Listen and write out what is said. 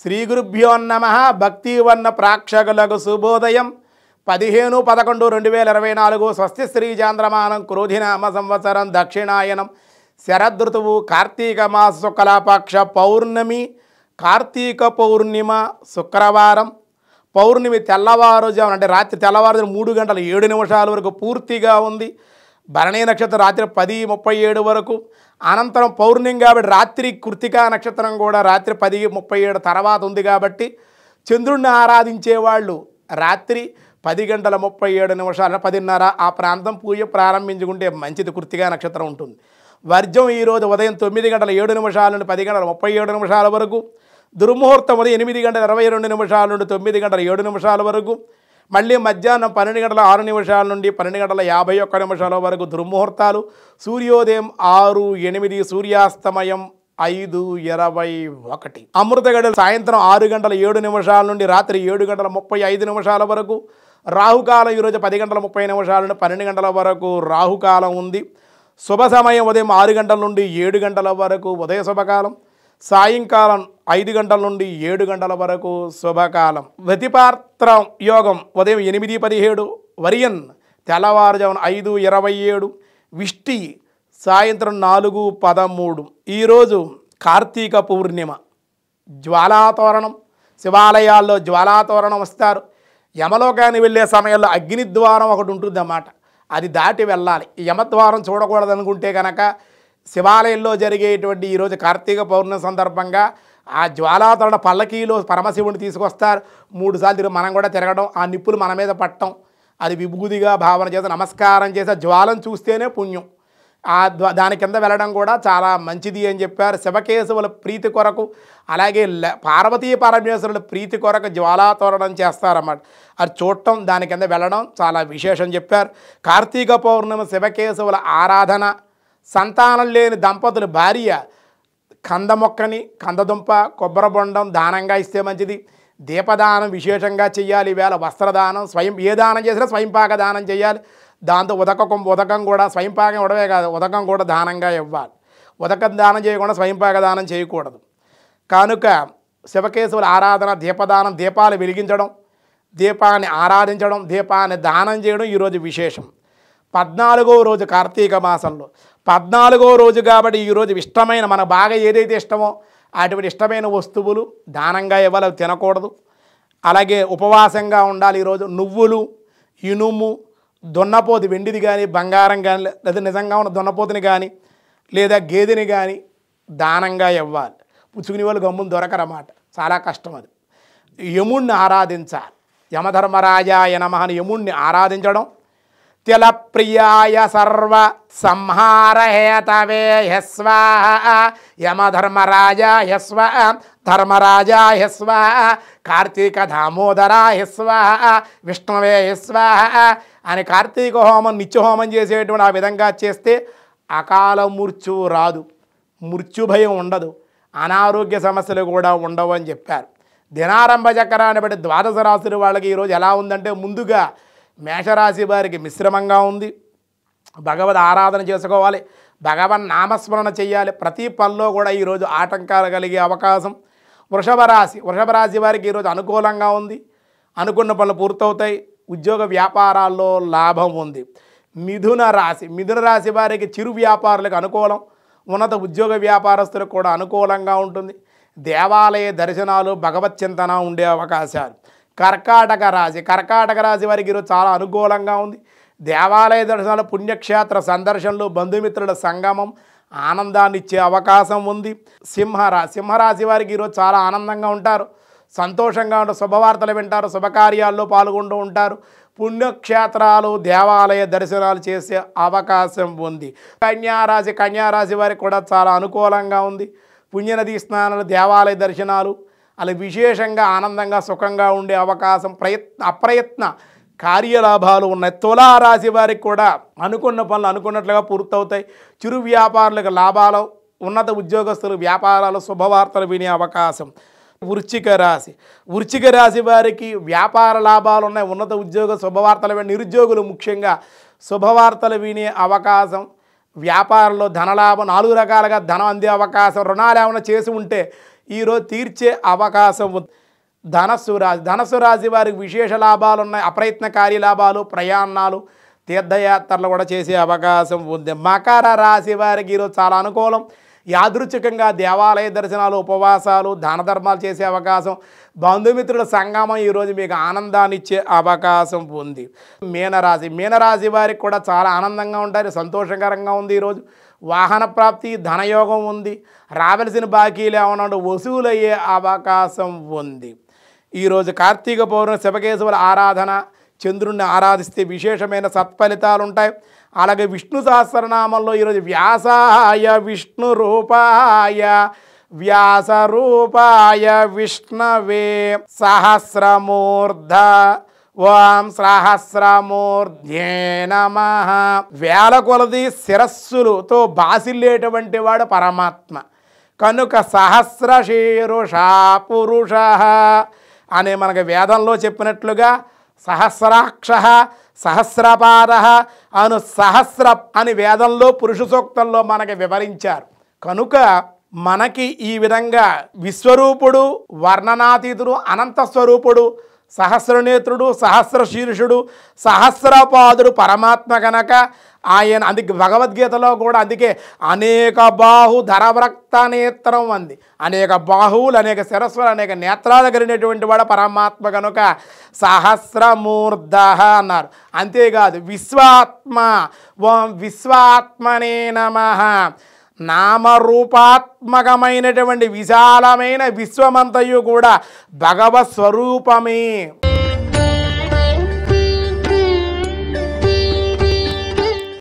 శ్రీ గురుభ్యో నమ భక్తి ప్రాక్షకులకు శుభోదయం పదిహేను పదకొండు రెండు వేల ఇరవై నాలుగు స్వస్తి శ్రీ చాంద్రమానం క్రోధినామ సంవత్సరం దక్షిణాయనం శరదృతువు కార్తీక మాస శుక్లాపక్ష పౌర్ణమి కార్తీక పౌర్ణిమ శుక్రవారం పౌర్ణమి తెల్లవారుజాము అంటే రాత్రి తెల్లవారుజాము మూడు గంటల ఏడు నిమిషాల వరకు పూర్తిగా ఉంది భరణీ నక్షత్రం రాత్రి పది ముప్పై ఏడు వరకు అనంతరం పౌర్ణిం కాబట్టి రాత్రి కృతికా నక్షత్రం కూడా రాత్రి పది ముప్పై ఏడు తర్వాత ఉంది కాబట్టి చంద్రుణ్ణి ఆరాధించే వాళ్ళు రాత్రి పది గంటల ముప్పై ఏడు నిమిషాల పదిన్నర ఆ ప్రాంతం పూజ ప్రారంభించుకుంటే మంచిది కృతిగా నక్షత్రం ఉంటుంది వర్జం ఈరోజు ఉదయం తొమ్మిది గంటల ఏడు నిమిషాల నుండి పది గంటల ముప్పై ఏడు నిమిషాల వరకు దుర్ముహూర్తం ఉదయం ఎనిమిది గంటల ఇరవై రెండు నిమిషాల నుండి తొమ్మిది గంటల ఏడు నిమిషాల వరకు మళ్ళీ మధ్యాహ్నం పన్నెండు గంటల ఆరు నిమిషాల నుండి పన్నెండు గంటల యాభై ఒక్క నిమిషాల వరకు దుర్ముహూర్తాలు సూర్యోదయం ఆరు ఎనిమిది సూర్యాస్తమయం ఐదు ఇరవై ఒకటి అమృత సాయంత్రం ఆరు గంటల ఏడు నిమిషాల నుండి రాత్రి ఏడు గంటల ముప్పై ఐదు నిమిషాల వరకు రాహుకాలం ఈరోజు పది గంటల ముప్పై నిమిషాల నుండి పన్నెండు గంటల వరకు రాహుకాలం ఉంది శుభ సమయం ఉదయం ఆరు గంటల నుండి ఏడు గంటల వరకు ఉదయ శుభకాలం సాయంకాలం ఐదు గంటల నుండి ఏడు గంటల వరకు శుభకాలం వ్యతిపాత్రం యోగం ఉదయం ఎనిమిది పదిహేడు వరియన్ తెల్లవారుజామున ఐదు ఇరవై ఏడు విష్టి సాయంత్రం నాలుగు పదమూడు ఈరోజు కార్తీక పూర్ణిమ జ్వాలాతోరణం శివాలయాల్లో జ్వాలాతోరణం వస్తారు యమలోకాన్ని వెళ్ళే సమయంలో అగ్నిద్వారం ఒకటి ఉంటుందన్నమాట అది దాటి వెళ్ళాలి యమద్వారం చూడకూడదనుకుంటే కనుక శివాలయంలో జరిగేటువంటి ఈరోజు కార్తీక పౌర్ణమి సందర్భంగా ఆ జ్వాలాతరణ పల్లకీలో పరమశివుని తీసుకొస్తారు మూడుసార్లు తిరిగి మనం కూడా తిరగడం ఆ నిప్పులు మన మీద పట్టడం అది విభూతిగా భావన చేసి నమస్కారం చేసి జ్వాలను చూస్తేనే పుణ్యం ఆ దాని కింద వెళ్ళడం కూడా చాలా మంచిది అని చెప్పారు శివకేశవుల ప్రీతి కొరకు అలాగే పార్వతీ పరమేశ్వరుల ప్రీతి కొరకు జ్వాలాతోరణం చేస్తారన్నమాట అది చూడటం దాని కింద వెళ్ళడం చాలా విశేషం చెప్పారు కార్తీక పౌర్ణమి శివకేశవుల ఆరాధన సంతానం లేని దంపతులు భార్య కంద మొక్కని కందదుంప కొబ్బరి బొండం దానంగా ఇస్తే మంచిది దీపదానం విశేషంగా చేయాలి ఈవేళ వస్త్రదానం స్వయం ఏ దానం చేసినా స్వయంపాక దానం చేయాలి దాంతో ఉదకం ఉదకం కూడా స్వయంపాకం ఇవ్వడమే కాదు ఉదకం కూడా దానంగా ఇవ్వాలి ఉదకం దానం చేయకుండా స్వయంపాక దానం చేయకూడదు కనుక శివకేశవుల ఆరాధన దీపదానం దీపాలు వెలిగించడం దీపాన్ని ఆరాధించడం దీపాన్ని దానం చేయడం ఈరోజు విశేషం పద్నాలుగో రోజు కార్తీక మాసంలో పద్నాలుగో రోజు కాబట్టి ఈరోజు ఇష్టమైన మన బాగా ఏదైతే ఇష్టమో అటువంటి ఇష్టమైన వస్తువులు దానంగా ఇవ్వాలి తినకూడదు అలాగే ఉపవాసంగా ఉండాలి ఈరోజు నువ్వులు ఇనుము దొన్నపోతి వెండిది కానీ బంగారం కానీ లేదా నిజంగా ఉన్న దున్నపోతిని కానీ లేదా గేదెని కానీ దానంగా ఇవ్వాలి పుచ్చుకుని వాళ్ళు గమ్మును దొరకరమాట చాలా కష్టం అది యముణ్ణి ఆరాధించాలి యమధర్మరాజాయ నమ యముణ్ణి ఆరాధించడం త్యలప్రియాయ సర్వ సంహార హేతవే హ్యస్వ యమధర్మరాజ హ్యస్వ ధర్మరాజ హ్యస్వ కార్తీక దామోదర హ్యస్వ విష్ణువే హ్యస్వ అని కార్తీక హోమం నిత్యహోమం చేసేటువంటి ఆ విధంగా చేస్తే అకాల మృత్యువు రాదు మృత్యుభయం ఉండదు అనారోగ్య సమస్యలు కూడా ఉండవు అని చెప్పారు దినారంభ చక్రాన్ని బట్టి ద్వాదశ రాశులు వాళ్ళకి ఈరోజు ఎలా ఉందంటే ముందుగా మేషరాశి వారికి మిశ్రమంగా ఉంది భగవద్ ఆరాధన చేసుకోవాలి భగవన్ నామస్మరణ చేయాలి ప్రతి పనిలో కూడా ఈరోజు ఆటంకాలు కలిగే అవకాశం వృషభ రాశి వృషభ రాశి వారికి ఈరోజు అనుకూలంగా ఉంది అనుకున్న పనులు పూర్తవుతాయి ఉద్యోగ వ్యాపారాల్లో లాభం ఉంది మిథున రాశి మిథున రాశి వారికి చిరు వ్యాపారులకు అనుకూలం ఉన్నత ఉద్యోగ వ్యాపారస్తులకు కూడా అనుకూలంగా ఉంటుంది దేవాలయ దర్శనాలు భగవత్ చింతన ఉండే అవకాశాలు కర్కాటక రాశి కర్కాటక రాశి వారికి ఈరోజు చాలా అనుకూలంగా ఉంది దేవాలయ దర్శనాలు పుణ్యక్షేత్ర సందర్శనలు బంధుమిత్రుల సంగమం ఆనందాన్ని ఇచ్చే అవకాశం ఉంది సింహరా సింహరాశి వారికి ఈరోజు చాలా ఆనందంగా ఉంటారు సంతోషంగా ఉంటారు శుభవార్తలు వింటారు శుభకార్యాల్లో పాల్గొంటూ ఉంటారు పుణ్యక్షేత్రాలు దేవాలయ దర్శనాలు చేసే అవకాశం ఉంది కన్యారాశి కన్యారాశి వారికి కూడా చాలా అనుకూలంగా ఉంది పుణ్యనదీ స్నానాలు దేవాలయ దర్శనాలు అలా విశేషంగా ఆనందంగా సుఖంగా ఉండే అవకాశం ప్రయత్న అప్రయత్న కార్యలాభాలు ఉన్నాయి తులారాశి వారికి కూడా అనుకున్న పనులు అనుకున్నట్లుగా పూర్తవుతాయి చిరు వ్యాపారులకు లాభాలు ఉన్నత ఉద్యోగస్తులు వ్యాపారాలు శుభవార్తలు వినే అవకాశం వృచ్చిక రాశి వృచ్చిక రాశి వారికి వ్యాపార లాభాలు ఉన్నాయి ఉన్నత ఉద్యోగ శుభవార్తలు నిరుద్యోగులు ముఖ్యంగా శుభవార్తలు వినే అవకాశం వ్యాపారంలో ధనలాభం నాలుగు రకాలుగా ధనం అందే అవకాశం రుణాలు ఏమైనా చేసి ఉంటే ఈరోజు తీర్చే అవకాశం ధనస్సు రాశి ధనస్సు రాశి వారికి విశేష లాభాలు ఉన్నాయి అప్రయత్న కార్యలాభాలు ప్రయాణాలు తీర్థయాత్రలు కూడా చేసే అవకాశం ఉంది మకర రాశి వారికి ఈరోజు చాలా అనుకూలం యాదృచ్ఛికంగా దేవాలయ దర్శనాలు ఉపవాసాలు దాన ధర్మాలు చేసే అవకాశం బంధుమిత్రుల సంగమం ఈరోజు మీకు ఆనందాన్ని ఇచ్చే అవకాశం ఉంది మీనరాశి మీనరాశి వారికి కూడా చాలా ఆనందంగా ఉంటారు సంతోషకరంగా ఉంది ఈరోజు వాహన ప్రాప్తి ధనయోగం ఉంది రావలసిన బాకీలు ఏమన్నా వసూలయ్యే అవకాశం ఉంది ఈరోజు కార్తీక పౌర్ణ శివకేశవుల ఆరాధన చంద్రుణ్ణి ఆరాధిస్తే విశేషమైన సత్ఫలితాలు ఉంటాయి అలాగే విష్ణు సహస్రనామంలో ఈరోజు వ్యాసాయ విష్ణు రూపాయ వ్యాసరూపాయ విష్ణవే సహస్రమూర్ధ ఓం సహస్రమూర్ధ్యే నమ వేల కొలది శిరస్సులుతో బాసిల్లేటువంటి వాడు పరమాత్మ కనుక సహస్ర శీరుష పురుష అనే మనకు వేదంలో చెప్పినట్లుగా సహస్రాక్ష సహస్రపాద అను సహస్ర అని వేదంలో పురుష సూక్తంలో మనకి వివరించారు కనుక మనకి ఈ విధంగా విశ్వరూపుడు వర్ణనాతీతుడు అనంత స్వరూపుడు సహస్రనేత్రుడు సహస్రశీర్షుడు సహస్రపాదుడు పరమాత్మ కనుక ఆయన అందు భగవద్గీతలో కూడా అందుకే అనేక బాహు ధరవ్రక్త నేత్రం అంది అనేక బాహువులు అనేక శిరస్సులు అనేక నేత్రాలు కలిగినటువంటి వాడు పరమాత్మ కనుక సహస్రమూర్ధ అన్నారు అంతేకాదు విశ్వాత్మ ఓం విశ్వాత్మనే నమ నామరూపాత్మకమైనటువంటి విశాలమైన విశ్వమంతయు కూడా భగవత్ స్వరూపమే